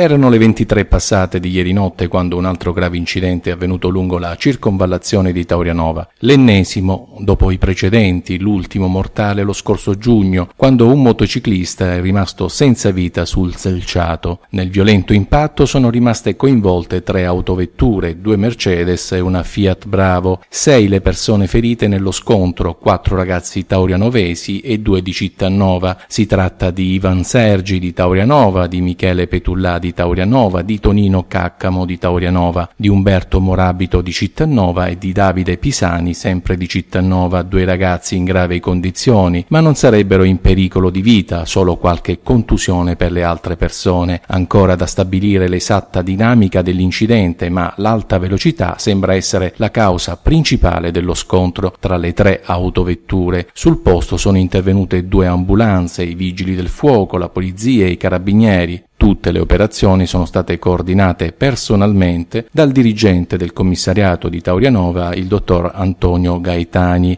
Erano le 23 passate di ieri notte quando un altro grave incidente è avvenuto lungo la circonvallazione di Taurianova, l'ennesimo dopo i precedenti, l'ultimo mortale lo scorso giugno, quando un motociclista è rimasto senza vita sul selciato. Nel violento impatto sono rimaste coinvolte tre autovetture, due Mercedes e una Fiat Bravo, sei le persone ferite nello scontro, quattro ragazzi taurianovesi e due di Cittanova. Si tratta di Ivan Sergi di Taurianova, di Michele Petullà di di Taurianova, di Tonino Caccamo di Taurianova, di Umberto Morabito di Cittanova e di Davide Pisani, sempre di Cittanova, due ragazzi in gravi condizioni, ma non sarebbero in pericolo di vita, solo qualche contusione per le altre persone. Ancora da stabilire l'esatta dinamica dell'incidente, ma l'alta velocità sembra essere la causa principale dello scontro tra le tre autovetture. Sul posto sono intervenute due ambulanze, i vigili del fuoco, la polizia e i carabinieri. Tutte le operazioni sono state coordinate personalmente dal dirigente del commissariato di Taurianova, il dottor Antonio Gaetani,